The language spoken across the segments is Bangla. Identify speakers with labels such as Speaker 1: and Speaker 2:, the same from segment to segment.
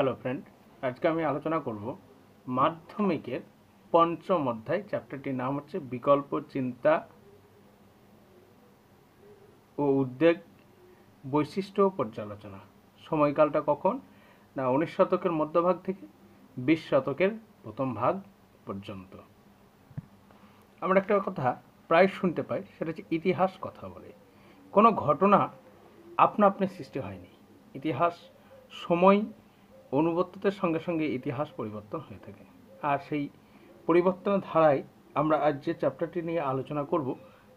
Speaker 1: হ্যালো ফ্রেন্ড আজকে আমি আলোচনা করব মাধ্যমিকের পঞ্চম অধ্যায় চ্যাপ্টারটির নাম হচ্ছে বিকল্প চিন্তা ও উদ্বেগ বৈশিষ্ট্য পর্যালোচনা সময়কালটা কখন না উনিশ শতকের মধ্যভাগ থেকে বিশ শতকের প্রথম ভাগ পর্যন্ত আমরা একটা কথা প্রায় শুনতে পাই সেটা হচ্ছে ইতিহাস কথা বলে কোনো ঘটনা আপনা আপনি সৃষ্টি হয়নি ইতিহাস সময় অনুবর্ততের সঙ্গে সঙ্গে ইতিহাস পরিবর্তন হয়ে থাকে আর সেই পরিবর্তনের ধারায় আমরা আজ যে চ্যাপ্টারটি নিয়ে আলোচনা করব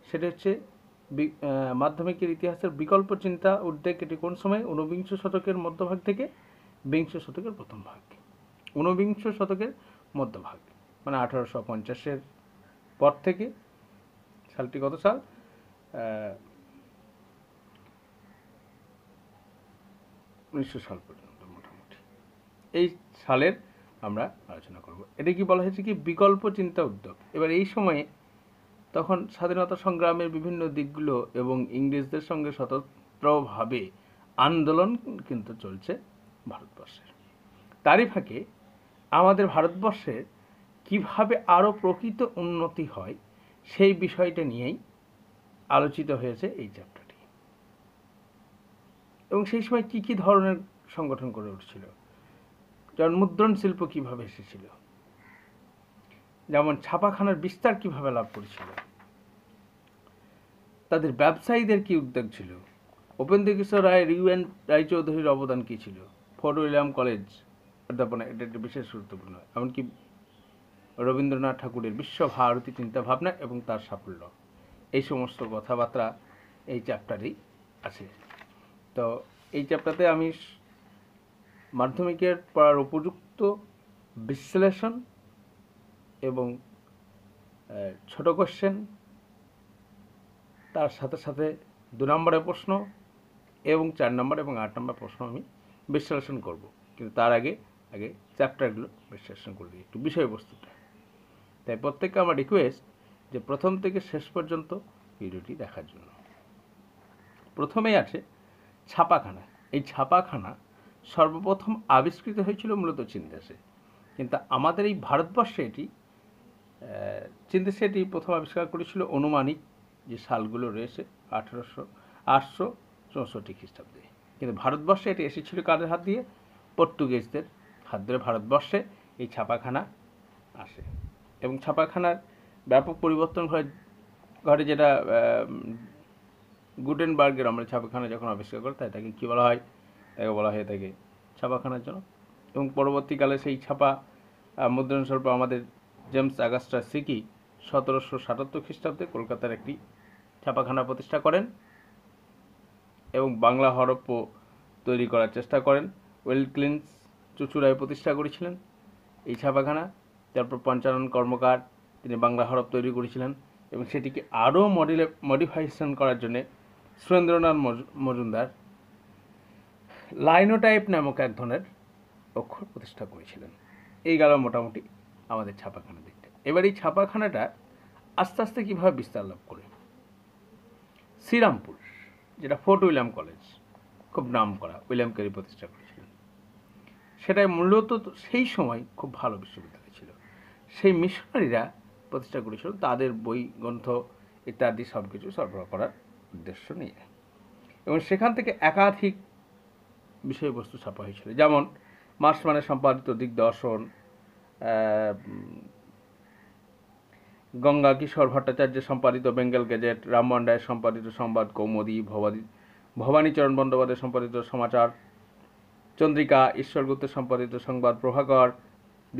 Speaker 1: সেটা হচ্ছে মাধ্যমিকের ইতিহাসের বিকল্প চিন্তা উদ্বেগ এটি কোন সময় ঊনবিংশ শতকের মধ্যভাগ থেকে বিংশ শতকের প্রথম ভাগ ঊনবিংশ শতকের মধ্যভাগ মানে আঠারোশো পঞ্চাশের পর থেকে সালটি কত সাল উনিশশো সাল পর্যন্ত এই সালের আমরা আলোচনা করব এটা কি বলা হয়েছে কি বিকল্প চিন্তা উদ্যোগ এবার এই সময়ে তখন স্বাধীনতা সংগ্রামের বিভিন্ন দিকগুলো এবং ইংরেজদের সঙ্গে স্বতন্ত্রভাবে আন্দোলন কিন্তু চলছে ভারতবর্ষের তারই ফাঁকে আমাদের ভারতবর্ষে কিভাবে আরও প্রকৃত উন্নতি হয় সেই বিষয়টা নিয়েই আলোচিত হয়েছে এই চ্যাপ্টারটি এবং সেই সময় কি কি ধরনের সংগঠন করে উঠছিল জন্মুদ্রণ শিল্প কিভাবে এসেছিল যেমন ছাপাখানার বিস্তার কিভাবে লাভ করেছিল তাদের ব্যবসায়ীদের কি উদ্যোগ ছিল উপেন্দ্র কিশোর রায়ের ইউএন রায়চৌধুরীর অবদান কী ছিল ফোর্ট উইলিয়াম কলেজ অধ্যাপনা এটা একটি বিশেষ গুরুত্বপূর্ণ এমনকি রবীন্দ্রনাথ ঠাকুরের বিশ্বভারতী চিন্তাভাবনা এবং তার সাফল্য এই সমস্ত কথাবার্তা এই চ্যাপ্টারেই আছে তো এই চ্যাপ্টারতে আমি মাধ্যমিকের পড়ার উপযুক্ত বিশ্লেষণ এবং ছোট কোশ্চেন তার সাথে সাথে দু নম্বরের প্রশ্ন এবং চার নম্বর এবং আট নম্বর প্রশ্ন আমি বিশ্লেষণ করব কিন্তু তার আগে আগে চ্যাপ্টারগুলো বিশ্লেষণ করে দিই একটু বিষয়বস্তুটা তাই প্রত্যেককে আমার রিকোয়েস্ট যে প্রথম থেকে শেষ পর্যন্ত ভিডিওটি দেখার জন্য প্রথমেই আছে ছাপাখানা এই ছাপাখানা সর্বপ্রথম আবিষ্কৃত হয়েছিল মূলত চীনদেশে কিন্তু আমাদের এই ভারতবর্ষে এটি চীনদেশে এটি প্রথম আবিষ্কার করেছিল অনুমানিক যে সালগুলো রয়েছে আঠেরোশো আটশো চৌষট্টি খ্রিস্টাব্দে কিন্তু ভারতবর্ষে এটি এসেছিল কাদের হাত দিয়ে পর্তুগিজদের হাত ধরে ভারতবর্ষে এই ছাপাখানা আসে এবং ছাপাখানার ব্যাপক পরিবর্তন ঘরে ঘরে যেটা গুডেনবার্গের আমরা ছাপাখানা যখন আবিষ্কার করি তাই তাকে কী বলা হয় তাকে বলা হয়ে থাকে ছাপাখানার জন্য এবং পরবর্তীকালে সেই ছাপা স্বল্প আমাদের জেমস আগাস্টা সিকি সতেরোশো সাতাত্তর খ্রিস্টাব্দে কলকাতার একটি ছাপাখানা প্রতিষ্ঠা করেন এবং বাংলা হরপ্প তৈরি করার চেষ্টা করেন ওয়েল ক্লিনস চুচুড়ায় প্রতিষ্ঠা করেছিলেন এই ছাপাখানা তারপর পঞ্চানন কর্মকার তিনি বাংলা হরপ তৈরি করেছিলেন এবং সেটিকে আরও মডিলে মডিফাইশন করার জন্যে সুরেন্দ্রনাথ মজুমদার লাইনোটাইপ নামক এক ধরনের অক্ষর প্রতিষ্ঠা করেছিলেন এই গেল মোটামুটি আমাদের ছাপাখানার দিকটা এবার এই ছাপাখানাটা আস্তে আস্তে কীভাবে বিস্তার লাভ করে শ্রীরামপুর যেটা ফোর্ট উইলিয়াম কলেজ খুব নাম করা উইলিয়াম কেরি প্রতিষ্ঠা করেছিলেন সেটাই মূলত সেই সময় খুব ভালো বিশ্ববিদ্যালয় ছিল সেই মিশনারিরা প্রতিষ্ঠা করেছিল তাদের বই গ্রন্থ ইত্যাদি সব কিছু সরবরাহ করার উদ্দেশ্য নিয়ে এবং সেখান থেকে একাধিক বিষয়বস্তু ছাপা হয়েছিল যেমন মার্স মানে সম্পাদিত দিকদর্শন গঙ্গা কিশোর ভট্টাচার্য সম্পাদিত বেঙ্গল গেজেট রামমোহন রায় সম্পাদিত সংবাদ কৌমদী ভবানী ভবানীচরণ বন্দ্যোপাধ্যায় সম্পাদিত সমাচার চন্দ্রিকা ঈশ্বরগুপ্ত সম্পাদিত সংবাদ প্রভাকর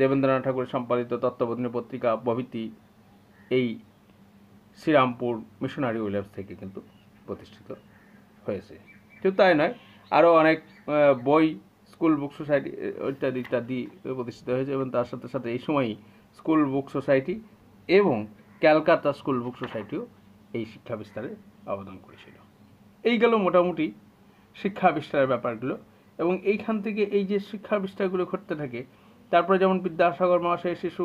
Speaker 1: দেবেন্দ্রনাথ ঠাকুর সম্পাদিত তত্ত্ববোধনী পত্রিকা প্রভৃতি এই শ্রীরামপুর মিশনারি ওয়েলার্স থেকে কিন্তু প্রতিষ্ঠিত হয়েছে শুধু তাই নয় আরও অনেক বই স্কুল বুক সোসাইটি ইত্যাদি ইত্যাদি প্রতিষ্ঠিত হয়েছে এবং তার সাথে সাথে এই সময়ই স্কুল বুক সোসাইটি এবং ক্যালকাতা স্কুল বুক সোসাইটিও এই শিক্ষা বিস্তারে অবদান করেছিল এই গেল মোটামুটি শিক্ষা বিস্তারের ব্যাপারগুলো এবং এইখান থেকে এই যে শিক্ষা বিস্তারগুলো ঘটতে থাকে তারপরে যেমন বিদ্যাসাগর মহাশয় শিশু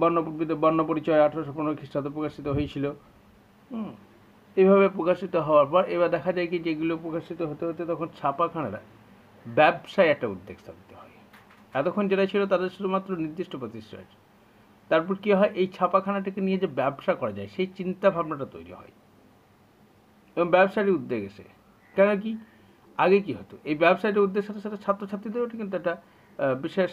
Speaker 1: বর্ণ বর্ণ পরিচয় আঠারোশো পনেরো খ্রিস্টাব্দে প্রকাশিত হয়েছিল এভাবে প্রকাশিত হওয়ার পর এবার দেখা যায় কি যেগুলো প্রকাশিত হতে হতে তখন ছাপাখানারা ব্যবসায় একটা উদ্যোগ স্থাপিত হয় এতক্ষণ যেটা ছিল তাদের শুধুমাত্র নির্দিষ্ট প্রতিষ্ঠা আছে তারপর কী হয় এই ছাপাখানাটাকে নিয়ে যে ব্যবসা করা যায় সেই চিন্তা ভাবনাটা তৈরি হয় এবং ব্যবসারই উদ্যোগ এসে কেন কি আগে কি হতো এই ব্যবসায়ীর উদ্দেশ্যের সাথে সাথে ছাত্রছাত্রীদেরও কিন্তু একটা বিশেষ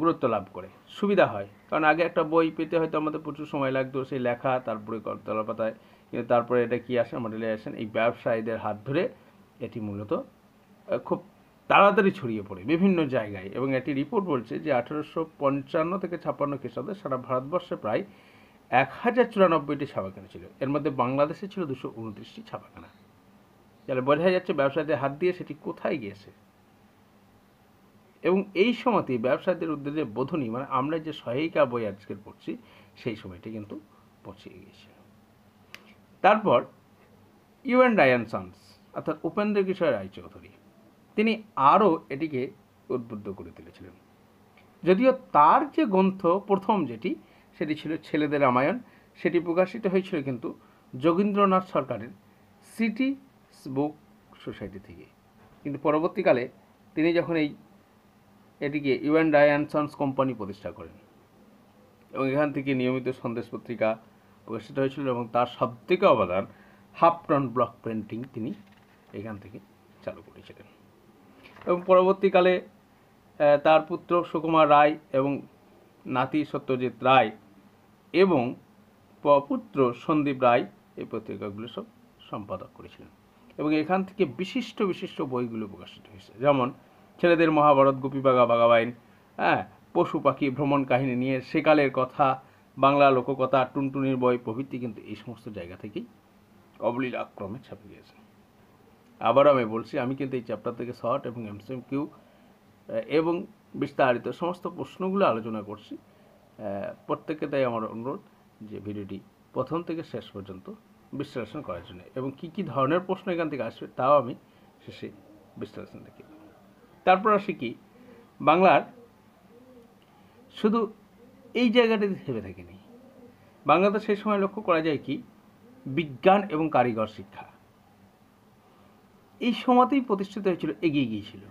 Speaker 1: গুরুত্ব লাভ করে সুবিধা হয় কারণ আগে একটা বই পেতে হয়তো আমাদের প্রচুর সময় লাগতো সেই লেখা তারপরে কলতলা পাতায় কিন্তু তারপরে এটা কি আসেন এই ব্যবসায়ীদের হাত ধরে এটি মূলত খুব তাড়াতাড়ি ছড়িয়ে পড়ে বিভিন্ন জায়গায় এবং এটি রিপোর্ট বলছে যে আঠারোশো পঞ্চান্ন থেকে ছাপ্পান্ন খ্রিস্টাব্দে সারা ভারতবর্ষে প্রায় এক হাজার চুরানব্বইটি ছাপাখানা ছিল এর মধ্যে বাংলাদেশে ছিল দুশো উনত্রিশটি ছাপাখানা তাহলে বোঝা যাচ্ছে ব্যবসায়ীদের হাত দিয়ে সেটি কোথায় গিয়েছে এবং এই সময়তেই ব্যবসায়ীদের উদ্দেশ্যে বোধনী মানে আমরা যে সহায়িকা বই আজকের পড়ছি সেই সময়টি কিন্তু পৌঁছে গিয়েছে তারপর ইউএন ডায়ানসনস অর্থাৎ উপেন্দ্র কিশোর রায়চৌধুরী তিনি আরও এটিকে উদ্বুদ্ধ করে তুলেছিলেন যদিও তার যে গ্রন্থ প্রথম যেটি সেটি ছিল ছেলেদের রামায়ণ সেটি প্রকাশিত হয়েছিল কিন্তু যোগীন্দ্রনাথ সরকারের সিটি বুক সোসাইটি থেকে কিন্তু পরবর্তীকালে তিনি যখন এই এটিকে ইউএন ডায়ানসনস কোম্পানি প্রতিষ্ঠা করেন এবং এখান থেকে নিয়মিত সন্দেশ পত্রিকা প্রকাশিত হয়েছিল এবং তার সব থেকে অবদান হাফ টন ব্লক পেন্টিং তিনি এখান থেকে চালু করেছিলেন এবং পরবর্তীকালে তার পুত্র সুকুমার রায় এবং নাতি সত্যজিৎ রায় এবং পুত্র সন্দীপ রায় এই পত্রিকাগুলো সব সম্পাদক করেছিলেন এবং এখান থেকে বিশিষ্ট বিশিষ্ট বইগুলো প্রকাশিত হয়েছে যেমন ছেলেদের মহাভারত গোপীবাগা বাগাবাইন হ্যাঁ পশু পাখি ভ্রমণ কাহিনী নিয়ে সেকালের কথা বাংলা লোককথা টুনটুনির বই প্রভৃতি কিন্তু এই সমস্ত জায়গা থেকেই অবলীল আক্রমে ছাপে গিয়েছে আবারও আমি বলছি আমি কিন্তু এই চ্যাপ্টার থেকে শর্ট এবং এমসিএম কিউ এবং বিস্তারিত সমস্ত প্রশ্নগুলো আলোচনা করছি প্রত্যেককে তাই আমার অনুরোধ যে ভিডিওটি প্রথম থেকে শেষ পর্যন্ত বিশ্লেষণ করার জন্য এবং কি কি ধরনের প্রশ্ন এখান থেকে আসবে তাও আমি শেষে বিশ্লেষণ দেখি তারপর আসি কি বাংলার শুধু এই জায়গাটাতে ভেবে থাকেনি বাংলাদেশ সেই সময় লক্ষ্য করা যায় কি বিজ্ঞান এবং কারিগর শিক্ষা এই সময়তেই প্রতিষ্ঠিত হয়েছিল এগিয়ে গিয়েছিল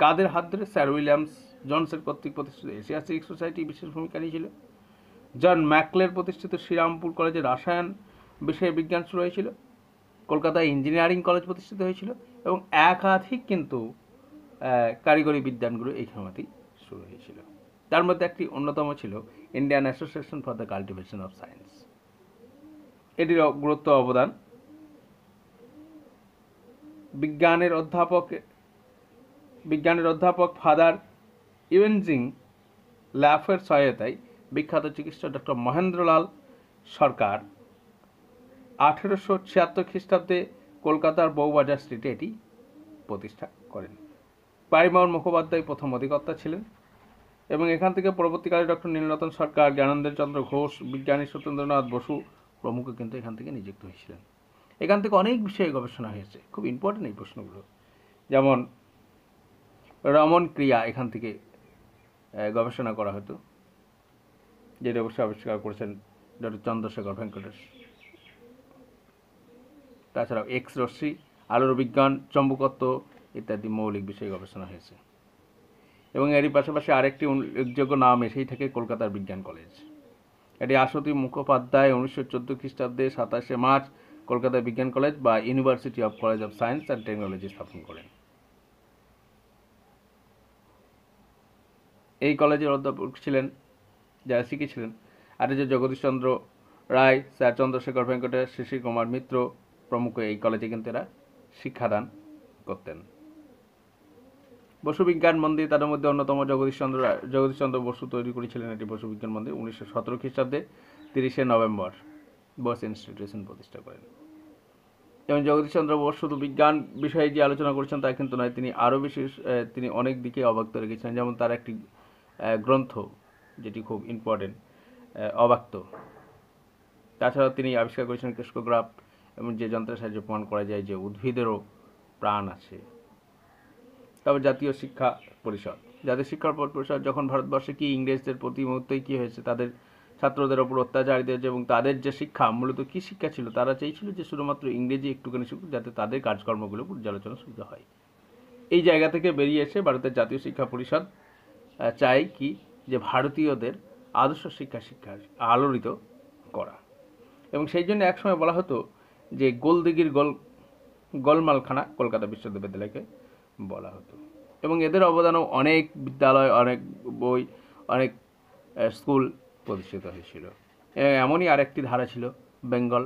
Speaker 1: কাদের হাত ধরে স্যার উইলিয়ামস জনসের কর্তৃক প্রতিষ্ঠিত এশিয়াস্টিক সোসাইটি বিশেষ ভূমিকা নিয়েছিল জন ম্যাকলের প্রতিষ্ঠিত শ্রীরামপুর কলেজে রাসায়ন বিষয়ে বিজ্ঞান শুরু হয়েছিল কলকাতায় ইঞ্জিনিয়ারিং কলেজ প্রতিষ্ঠিত হয়েছিল এবং একাধিক কিন্তু কারিগরি বিদ্যানগুলো এই সময়তেই শুরু হয়েছিল তার মধ্যে একটি অন্যতম ছিল Indian Association for the Cultivation of Science এটির গুরুত্ব অবদান বিজ্ঞানের অধ্যাপক বিজ্ঞানের অধ্যাপক ফাদার ইভেনজিং ল্যাফের সহায়তায় বিখ্যাত চিকিৎসক ডক্টর মহেন্দ্রলাল সরকার আঠেরোশো ছিয়াত্তর খ্রিস্টাব্দে কলকাতার বউবাজার স্ট্রিটে এটি প্রতিষ্ঠা করেন পারিমোহন মুখোপাধ্যায় প্রথম অধিকর্তা ছিলেন এবং এখান থেকে পরবর্তীকালে ডক্টর নীলরতন সরকার জ্ঞানন্দের চন্দ্র ঘোষ বিজ্ঞানী সত্যেন্দ্রনাথ বসু প্রমুখ কিন্তু এখান থেকে নিযুক্ত হয়েছিলেন এখান থেকে অনেক বিষয়ে গবেষণা হয়েছে খুব ইম্পর্টেন্ট এই প্রশ্নগুলো যেমন রমন ক্রিয়া এখান থেকে গবেষণা করা হতো যেটা অবশ্য আবিষ্কার করেছেন ডক্টর চন্দ্রশেখর ভেঙ্কটেশ তাছাড়াও এক্স রশ্মি আলোর বিজ্ঞান চম্বকত্ব ইত্যাদি মৌলিক বিষয়ে গবেষণা হয়েছে এবং এরই পাশাপাশি আরেকটি উল্লেখযোগ্য নাম এসেই থাকে কলকাতার বিজ্ঞান কলেজ এটি আশতি মুখোপাধ্যায় উনিশশো চোদ্দো খ্রিস্টাব্দে সাতাশে মার্চ কলকাতা বিজ্ঞান কলেজ বা university of college of science and technology স্থাপন করেন এই কলেজের অধ্যাপক ছিলেন যারা শিখেছিলেন আচার্য চন্দ্র রায় স্যার চন্দ্রশেখর ভেঙ্কটেশ শিশির কুমার মিত্র প্রমুখ এই কলেজে কিন্তু এরা শিক্ষাদান করতেন বসুবিজ্ঞান মন্দির তাদের মধ্যে অন্যতম জগদীশচন্দ্র জগদীশচন্দ্র বসু তৈরি করেছিলেন এটি বসুবিজ্ঞান মন্দির উনিশশো সতেরো খ্রিস্টাব্দে তিরিশে নভেম্বর বস ইনস্টিটিউশন প্রতিষ্ঠা করেন এবং জগদীশচন্দ্র বোস শুধু বিজ্ঞান বিষয়ে যে আলোচনা করেছেন তা কিন্তু নয় তিনি আরও বেশি তিনি অনেক দিকে অবাক্ত রেখেছিলেন যেমন তার একটি গ্রন্থ যেটি খুব ইম্পর্টেন্ট অবাক্ত তাছাড়াও তিনি আবিষ্কার করেছেন ক্রিস্কোগ্রাফ এবং যে যন্ত্রের সাহায্যে প্রমাণ করা যায় যে উদ্ভিদেরও প্রাণ আছে তবে জাতীয় শিক্ষা পরিষদ জাতীয় শিক্ষা পরিষদ যখন ভারতবর্ষে কি ইংরেজদের প্রতি মুহূর্তেই কী হয়েছে তাদের ছাত্রদের ওপর হয়েছে এবং তাদের যে শিক্ষা মূলত কী শিক্ষা ছিল তারা চেয়েছিল যে শুধুমাত্র ইংরেজি একটুখানি শিখুক যাতে তাদের কাজকর্মগুলো পর্যালোচনা সুবিধা হয় এই জায়গা থেকে বেরিয়ে এসে ভারতের জাতীয় শিক্ষা পরিষদ চাই কি যে ভারতীয়দের আদর্শ শিক্ষা শিক্ষা আলোড়িত করা এবং সেই জন্য একসময় বলা হতো যে গোলদিগির গোল গোলমালখানা কলকাতা বিশ্ববিদ্যালয়কে বলা হতো এবং এদের অবদানও অনেক বিদ্যালয় অনেক বই অনেক স্কুল প্রতিষ্ঠিত হয়েছিল এমনই আরেকটি ধারা ছিল বেঙ্গল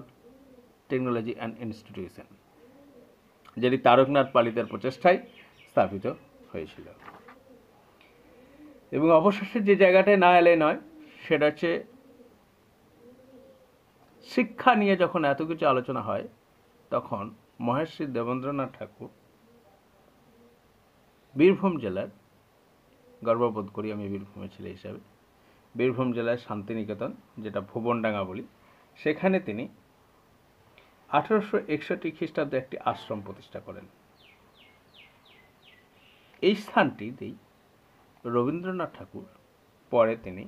Speaker 1: টেকনোলজি অ্যান্ড ইনস্টিটিউশন যেটি তারকনাথ পালিতের প্রচেষ্টায় স্থাপিত হয়েছিল এবং অবশেষে যে জায়গাটায় না এলে নয় সেটা হচ্ছে শিক্ষা নিয়ে যখন এত কিছু আলোচনা হয় তখন মহেশ্রী দেবেন্দ্রনাথ ঠাকুর বীরভূম জেলার গর্ববোধ করি আমি বীরভূমের ছেলে হিসাবে বীরভূম জেলার শান্তিনিকেতন যেটা ভুবনডাঙ্গা বলি সেখানে তিনি আঠারোশো একষট্টি খ্রিস্টাব্দে একটি আশ্রম প্রতিষ্ঠা করেন এই স্থানটিতেই রবীন্দ্রনাথ ঠাকুর পরে তিনি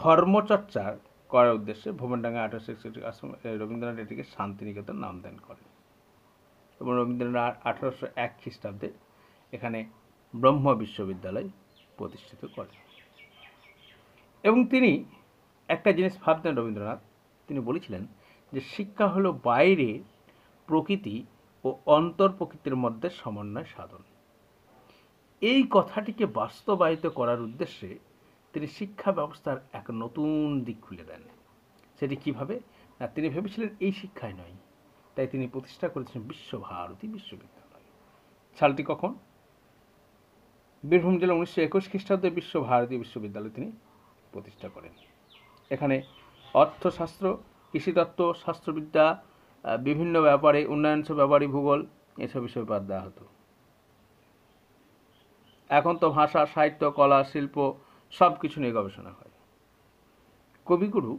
Speaker 1: ধর্মচর্চা করার উদ্দেশ্যে ভুবনডাঙ্গা আঠারোশো একষট্টি আশ্রম রবীন্দ্রনাথ এটিকে শান্তিনিকেতন নাম দেন করেন এবং রবীন্দ্রনাথ আঠারোশো এক খ্রিস্টাব্দে এখানে ব্রহ্ম বিশ্ববিদ্যালয় প্রতিষ্ঠিত করেন এবং তিনি একটা জিনিস ভাবতেন রবীন্দ্রনাথ তিনি বলেছিলেন যে শিক্ষা হলো বাইরে প্রকৃতি ও অন্তর প্রকৃতির মধ্যে সমন্বয় সাধন এই কথাটিকে বাস্তবায়িত করার উদ্দেশ্যে তিনি শিক্ষা ব্যবস্থার এক নতুন দিক খুলে দেন সেটি কিভাবে না তিনি ভেবেছিলেন এই শিক্ষায় নয় তাই তিনি প্রতিষ্ঠা করেছেন বিশ্বভারতী বিশ্ববিদ্যালয় সালটি কখন বীরভূম জেলা উনিশশো একুশ খ্রিস্টাব্দে বিশ্বভারতী বিশ্ববিদ্যালয় তিনি প্রতিষ্ঠা করেন এখানে অর্থশাস্ত্র কৃষিতত্ত্ব শাস্ত্রবিদ্যা বিভিন্ন ব্যাপারে উন্নয়নসব ব্যাপারে ভূগোল এসব বিষয়ে পাঠ দেওয়া হতো এখন তো ভাষা সাহিত্য কলা শিল্প সব কিছু নিয়ে গবেষণা হয় কবিগুরু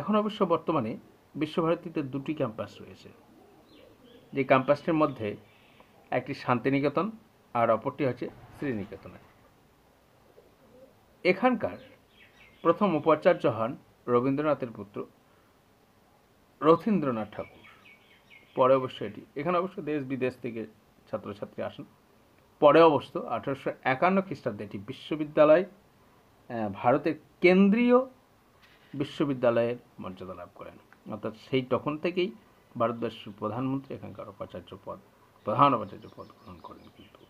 Speaker 1: এখন অবশ্য বর্তমানে বিশ্বভারতীতে দুটি ক্যাম্পাস রয়েছে যে ক্যাম্পাসটির মধ্যে একটি শান্তিনিকেতন আর অপরটি হচ্ছে শ্রীনিকেতনে এখানকার প্রথম উপাচার্য হন রবীন্দ্রনাথের পুত্র রথীন্দ্রনাথ ঠাকুর পরে অবশ্য এটি এখানে অবশ্য দেশ বিদেশ থেকে ছাত্রছাত্রী আসেন পরে অবশ্য আঠারোশো একান্ন খ্রিস্টাব্দে এটি বিশ্ববিদ্যালয় ভারতের কেন্দ্রীয় বিশ্ববিদ্যালয়ের মর্যাদা লাভ করেন অর্থাৎ সেই তখন থেকেই ভারতবর্ষের প্রধানমন্ত্রী এখানকার উপাচার্য পদ প্রধান উপাচার্য পদ গ্রহণ করেন কিন্তু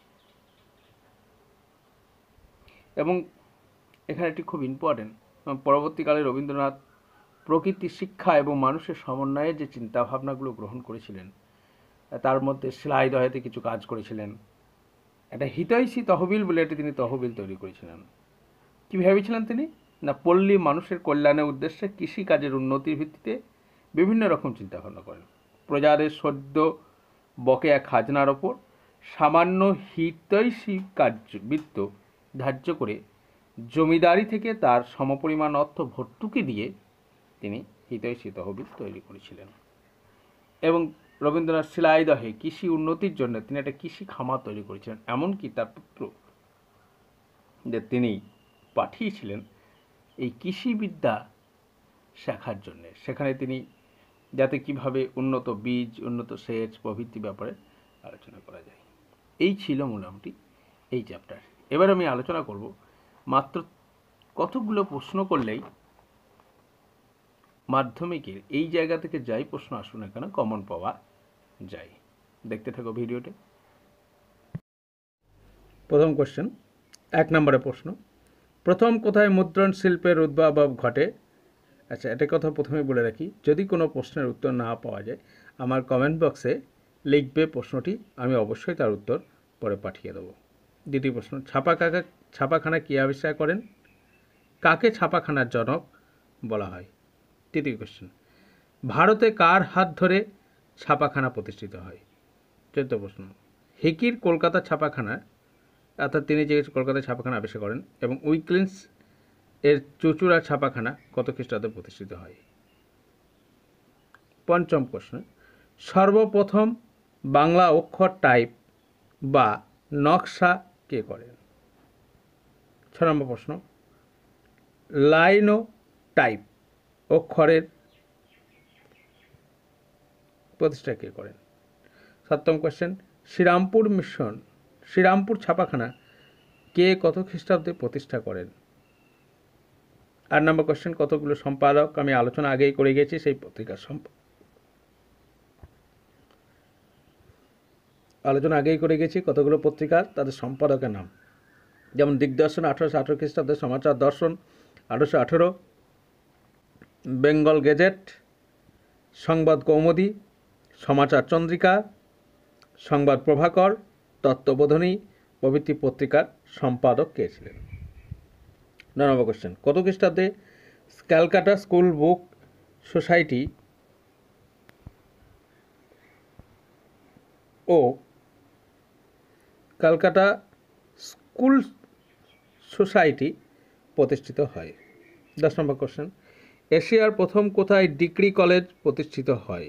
Speaker 1: এবং এখানে একটি খুব ইম্পর্টেন্ট পরবর্তীকালে রবীন্দ্রনাথ প্রকৃতি শিক্ষা এবং মানুষের সমন্বয়ে যে চিন্তাভাবনাগুলো গ্রহণ করেছিলেন তার মধ্যে দহেতে কিছু কাজ করেছিলেন একটা হিতৈষী তহবিল বলে একটি তিনি তহবিল তৈরি করেছিলেন কি ভেবেছিলেন তিনি না পল্লী মানুষের কল্যাণের উদ্দেশ্যে কৃষিকাজের উন্নতির ভিত্তিতে বিভিন্ন রকম চিন্তাভাবনা করেন প্রজাদের সদ্য বকেয়া খাজনার ওপর সামান্য হিতৈষী বৃত্ত ধার্য করে জমিদারি থেকে তার সমপরিমাণ অর্থ ভর্তুকি দিয়ে তিনি হিতৈষী তহবিল তৈরি করেছিলেন এবং রবীন্দ্রনাথ শিলাইদহে কৃষি উন্নতির জন্য তিনি একটা কৃষি খামার তৈরি করেছিলেন এমনকি তার পুত্র যে তিনি পাঠিয়েছিলেন এই কৃষিবিদ্যা শেখার জন্যে সেখানে তিনি যাতে কিভাবে উন্নত বীজ উন্নত সেচ প্রভৃতি ব্যাপারে আলোচনা করা যায় এই ছিল মোটামুটি এই চ্যাপ্টার এবার আমি আলোচনা করব মাত্র কতগুলো প্রশ্ন করলেই মাধ্যমিকের এই জায়গা থেকে যাই প্রশ্ন আসুন কেন কমন পাওয়া যায় দেখতে থাকো ভিডিওটি প্রথম কোশ্চেন এক নম্বরের প্রশ্ন প্রথম কোথায় মুদ্রণ শিল্পের উদ্ভাবক ঘটে আচ্ছা এটা কথা প্রথমে বলে রাখি যদি কোনো প্রশ্নের উত্তর না পাওয়া যায় আমার কমেন্ট বক্সে লিখবে প্রশ্নটি আমি অবশ্যই তার উত্তর পরে পাঠিয়ে দেবো দ্বিতীয় প্রশ্ন ছাপা কাকা ছাপাখানা কী আবিষ্কার করেন কাকে ছাপাখানার জনক বলা হয় তৃতীয় কোশ্চেন ভারতে কার হাত ধরে ছাপাখানা প্রতিষ্ঠিত হয় চৌদ্দ প্রশ্ন হিকির কলকাতা ছাপাখানা অর্থাৎ তিনি যে কলকাতায় ছাপাখানা আবিষ্কার করেন এবং উইকলিন্স এর চুচুড়া ছাপাখানা কত খ্রিস্টাব্দে প্রতিষ্ঠিত হয় পঞ্চম প্রশ্ন সর্বপ্রথম বাংলা অক্ষর টাইপ বা নকশা কে করেন ছ নম্বর প্রশ্ন লাইনো টাইপ অক্ষরের প্রতিষ্ঠা কে করেন সপ্তম কোয়েশ্চেন শ্রীরামপুর মিশন শ্রীরামপুর ছাপাখানা কে কত খ্রিস্টাব্দে প্রতিষ্ঠা করেন আর নম্বর কোয়েশ্চেন কতগুলো সম্পাদক আমি আলোচনা আগেই করে গেছি সেই পত্রিকার সম্পাদক আলোচনা আগেই করে গেছি কতগুলো পত্রিকার তাদের সম্পাদকের নাম যেমন দিগদর্শন আঠারোশো আঠেরো খ্রিস্টাব্দে সমাচার দর্শন আঠারোশো আঠেরো বেঙ্গল গেজেট সংবাদ কৌমদি সমাচার চন্দ্রিকা সংবাদ প্রভাকর তত্ত্ববোধনী প্রভৃতি পত্রিকার সম্পাদক কে ছিলেন নম্বর কোশ্চেন কত খ্রিস্টাব্দে ক্যালকাটা স্কুল বুক সোসাইটি ও ক্যালকাটা স্কুল সোসাইটি প্রতিষ্ঠিত হয় দশ নম্বর কোশ্চেন এশিয়ার প্রথম কোথায় ডিগ্রি কলেজ প্রতিষ্ঠিত হয়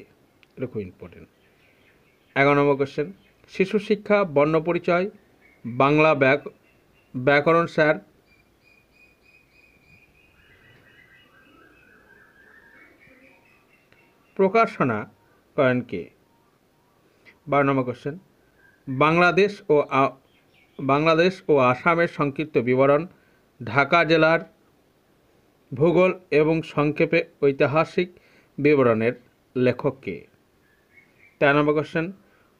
Speaker 1: এটা খুব ইম্পর্টেন্ট এগারো নম্বর কোশ্চেন শিশু শিক্ষা বর্ণপরিচয় বাংলা ব্যাক ব্যাকরণ স্যার প্রকাশনা করেন কে বারো নম্বর কোশ্চেন বাংলাদেশ ও বাংলাদেশ ও আসামের সংক্ষিপ্ত বিবরণ ঢাকা জেলার ভূগোল এবং সংক্ষেপে ঐতিহাসিক বিবরণের লেখককে তেরো নম্বর কোশ্চেন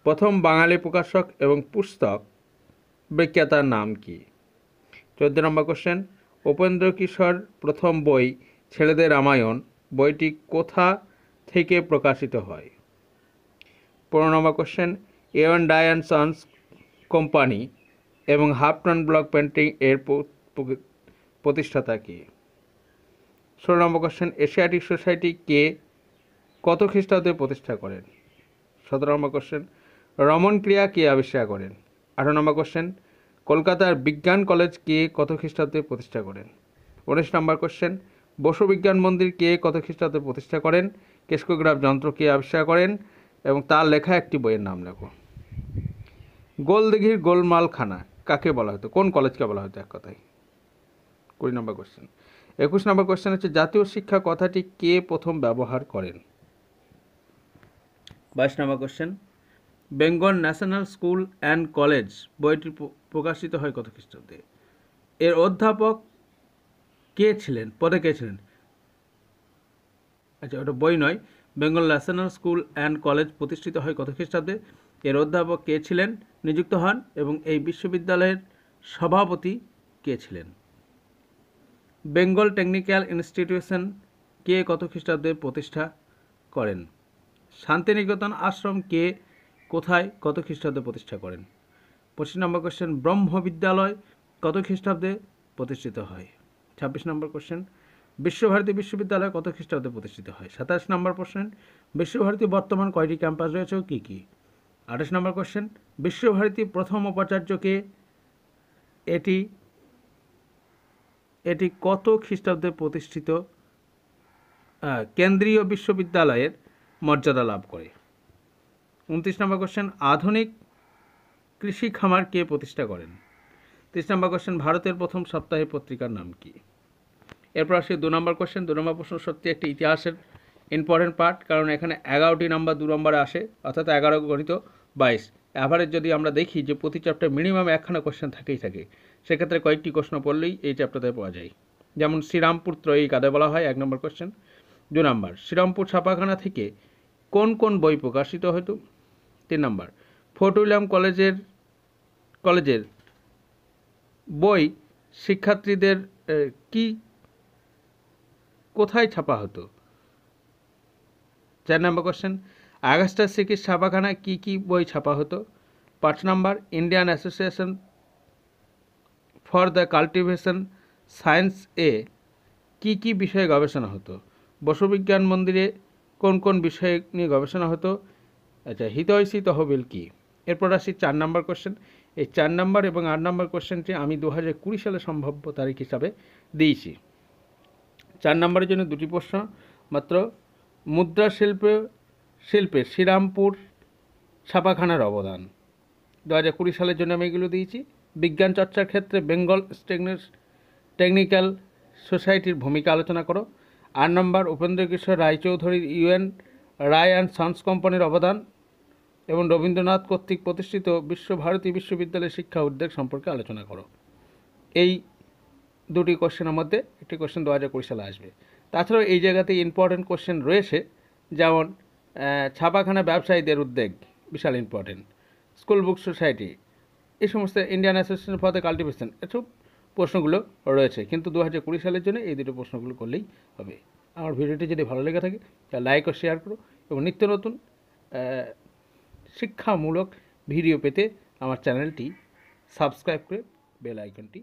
Speaker 1: প্রথম বাঙালি প্রকাশক এবং পুস্তক বিক্রেতার নাম কি চোদ্দ নম্বর কোশ্চেন উপেন্দ্র কিশোর প্রথম বই ছেলেদের রামায়ণ বইটি কোথা থেকে প্রকাশিত হয় পনেরো নম্বর কোশ্চেন এওয়ান ডায়ান সন্স কোম্পানি এবং হাফটন ব্লক পেন্টিং এর প্রতিষ্ঠাতা কে ষোলো নম্বর কোশ্চেন এশিয়াটিক সোসাইটি কে কত খ্রিস্টাব্দে প্রতিষ্ঠা করেন সতেরো নম্বর কোশ্চেন রমন ক্রিয়া কে আবিষ্কার করেন আঠারো নম্বর কোশ্চেন কলকাতার বিজ্ঞান কলেজ কে কত খ্রিস্টাব্দে প্রতিষ্ঠা করেন উনিশ নম্বর কোশ্চেন বসু বিজ্ঞান মন্দির কে কত খ্রিস্টাব্দে প্রতিষ্ঠা করেন কেশকোগ্রাফ যন্ত্র কে আবিষ্কার করেন এবং তার লেখা একটি বইয়ের নাম লেখো গোলদিঘির গোলমালখানা কাকে বলা হতো কোন কলেজকে বলা হতো এক কথায় কুড়ি নম্বর কোশ্চেন একুশ নম্বর কোশ্চেন হচ্ছে জাতীয় শিক্ষা কথাটি কে প্রথম ব্যবহার করেন বাইশ number question Bengal national school and college বইটি প্রকাশিত হয় কত খ্রিস্টাব্দে এর অধ্যাপক কে ছিলেন পদে কে ছিলেন আচ্ছা ওটা বই নয় Bengal national school and college প্রতিষ্ঠিত হয় কত খ্রিস্টাব্দে এর অধ্যাপক কে ছিলেন নিযুক্ত হন এবং এই বিশ্ববিদ্যালয়ের সভাপতি কে ছিলেন বেঙ্গল টেকনিক্যাল ইনস্টিটিউশন কে কত খ্রিস্টাব্দে প্রতিষ্ঠা করেন শান্তিনিকেতন আশ্রম কে কোথায় কত খ্রিস্টাব্দে প্রতিষ্ঠা করেন পঁচিশ নম্বর কোশ্চেন বিদ্যালয় কত খ্রিস্টাব্দে প্রতিষ্ঠিত হয় ছাব্বিশ নম্বর কোশ্চেন বিশ্বভারতী বিশ্ববিদ্যালয় কত খ্রিস্টাব্দে প্রতিষ্ঠিত হয় সাতাশ নম্বর কোশ্চেন বিশ্বভারতী বর্তমান কয়টি ক্যাম্পাস রয়েছে ও কী কী আঠাশ নম্বর কোশ্চেন বিশ্বভারতী প্রথম উপাচার্যকে এটি এটি কত খ্রিস্টাব্দে প্রতিষ্ঠিত কেন্দ্রীয় বিশ্ববিদ্যালয়ের মর্যাদা লাভ করে উনত্রিশ নম্বর কোশ্চেন আধুনিক কৃষি খামার কে প্রতিষ্ঠা করেন তিরিশ নম্বর কোশ্চেন ভারতের প্রথম সপ্তাহে পত্রিকার নাম কি এরপর আসি দু নম্বর কোশ্চেন দু নম্বর প্রশ্ন সত্যি একটি ইতিহাসের ইম্পর্টেন্ট পার্ট কারণ এখানে এগারোটি নাম্বার দু নম্বরে আসে অর্থাৎ এগারো গণিত বাইশ অ্যাভারেজ যদি আমরা দেখি যে প্রতি চ্যাপ্টার মিনিমাম একখানা কোশ্চেন থাকেই থাকে সেক্ষেত্রে কয়েকটি প্রশ্ন পড়লেই এই চ্যাপ্টারতে পাওয়া যায় যেমন শ্রীরামপুর এই কাদে বলা হয় এক নম্বর কোশ্চেন দু নম্বর শ্রীরামপুর ছাপাখানা থেকে কোন কোন বই প্রকাশিত হতো তিন নম্বর ফোর্ট উইলিয়াম কলেজের কলেজের বই শিক্ষার্থীদের কি কোথায় ছাপা হতো চার নম্বর কোশ্চেন আগস্টার সিকির ছাপাখানায় কি কি বই ছাপা হতো পাঁচ number Indian Association for the Cultivation Science এ কি কি বিষয়ে গবেষণা হতো বসুবিজ্ঞান মন্দিরে কোন কোন বিষয় নিয়ে গবেষণা হতো আচ্ছা হৃদয়সী তহবিল কি এরপর আসি চার নাম্বার কোশ্চেন এই চার নাম্বার এবং আট নাম্বার কোশ্চেনটি আমি দু হাজার কুড়ি সালে সম্ভাব্য তারিখ হিসাবে দিয়েছি চার নাম্বারের জন্য দুটি প্রশ্ন মাত্র মুদ্রা শিল্পে শিল্পে শ্রীরামপুর ছাপাখানার অবদান দু হাজার কুড়ি সালের জন্য আমি এগুলো দিয়েছি বিজ্ঞান চর্চার ক্ষেত্রে বেঙ্গল টেকনিক্যাল সোসাইটির ভূমিকা আলোচনা করো আট নম্বর উপেন্দ্র কিশোর রায়চৌধুরীর ইউএন রায় অ্যান্ড সন্স কোম্পানির অবদান এবং রবীন্দ্রনাথ কর্তৃক প্রতিষ্ঠিত বিশ্বভারতী বিশ্ববিদ্যালয়ের শিক্ষা উদ্যোগ সম্পর্কে আলোচনা করো এই দুটি কোশ্চেনের মধ্যে একটি কোশ্চেন দু হাজার কুড়ি সালে আসবে তাছাড়াও এই জায়গাতে ইম্পর্টেন্ট কোশ্চেন রয়েছে যেমন ছাপাখানা ব্যবসায়ীদের উদ্যোগ বিশাল ইম্পর্টেন্ট স্কুল বুক সোসাইটি এই সমস্ত Indian Association for the Cultivation এসব প্রশ্নগুলো রয়েছে কিন্তু দু হাজার কুড়ি সালের জন্য এই দুটো প্রশ্নগুলো করলেই হবে আমার ভিডিওটি যদি ভালো লেগে থাকে তাহলে লাইক ও শেয়ার করো এবং নিত্য নতুন শিক্ষামূলক ভিডিও পেতে আমার চ্যানেলটি সাবস্ক্রাইব করে বেল আইকনটি